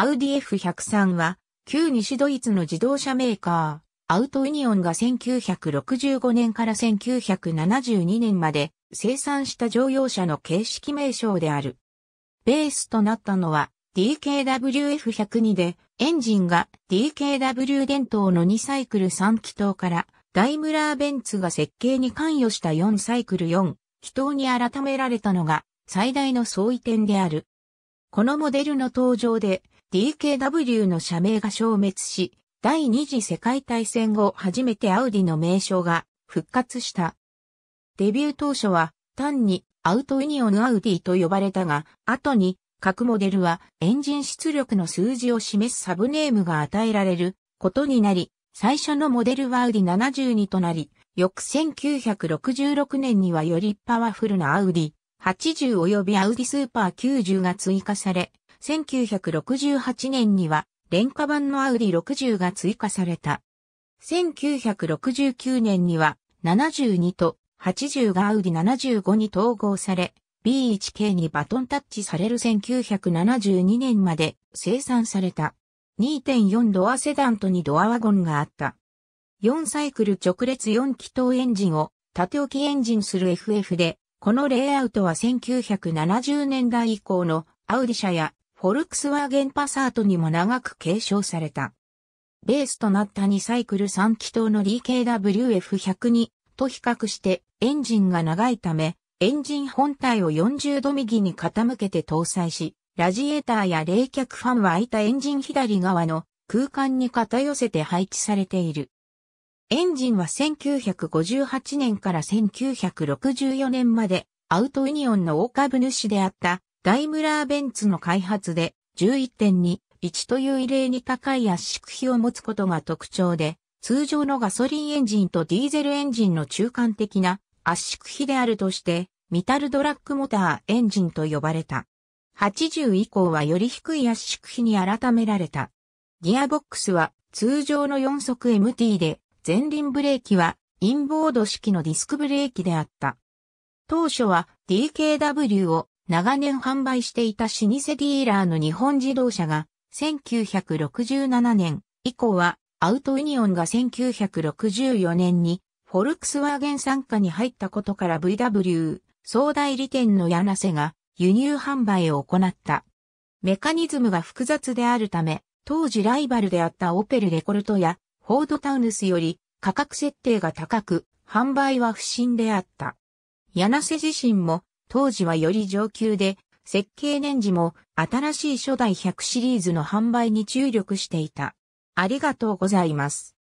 アウディ F103 は、旧西ドイツの自動車メーカー、アウトユニオンが1965年から1972年まで生産した乗用車の形式名称である。ベースとなったのは DKWF102 で、エンジンが DKW 伝統の2サイクル3気筒から、ダイムラーベンツが設計に関与した4サイクル4気筒に改められたのが最大の相違点である。このモデルの登場で、DKW の社名が消滅し、第二次世界大戦後初めてアウディの名称が復活した。デビュー当初は単にアウトユニオンアウディと呼ばれたが、後に各モデルはエンジン出力の数字を示すサブネームが与えられることになり、最初のモデルはアウディ72となり、翌1966年にはよりパワフルなアウディ80及びアウディスーパー90が追加され、1968年には、廉価版のアウディ60が追加された。1969年には、72と80がアウディ75に統合され、B1 k にバトンタッチされる1972年まで生産された。2.4ドアセダンと2ドアワゴンがあった。4サイクル直列4気筒エンジンを縦置きエンジンする FF で、このレイアウトは1970年代以降のアウディ車やフォルクスワーゲンパサートにも長く継承された。ベースとなった2サイクル3気筒の DKWF102 と比較してエンジンが長いため、エンジン本体を40度右に傾けて搭載し、ラジエーターや冷却ファンは空いたエンジン左側の空間に片寄せて配置されている。エンジンは1958年から1964年までアウトユニオンの大株主であったダイムラーベンツの開発で11.21という異例に高い圧縮比を持つことが特徴で、通常のガソリンエンジンとディーゼルエンジンの中間的な圧縮比であるとして、ミタルドラッグモターエンジンと呼ばれた。80以降はより低い圧縮比に改められた。ギアボックスは通常の4速 MT で、前輪ブレーキはインボード式のディスクブレーキであった。当初は DKW を長年販売していた老舗ディーラーの日本自動車が、1967年以降は、アウトユニオンが1964年に、フォルクスワーゲン参加に入ったことから VW、総代理店の柳瀬が、輸入販売を行った。メカニズムが複雑であるため、当時ライバルであったオペルレコルトや、フォードタウヌスより、価格設定が高く、販売は不振であった。柳瀬自身も、当時はより上級で、設計年次も新しい初代100シリーズの販売に注力していた。ありがとうございます。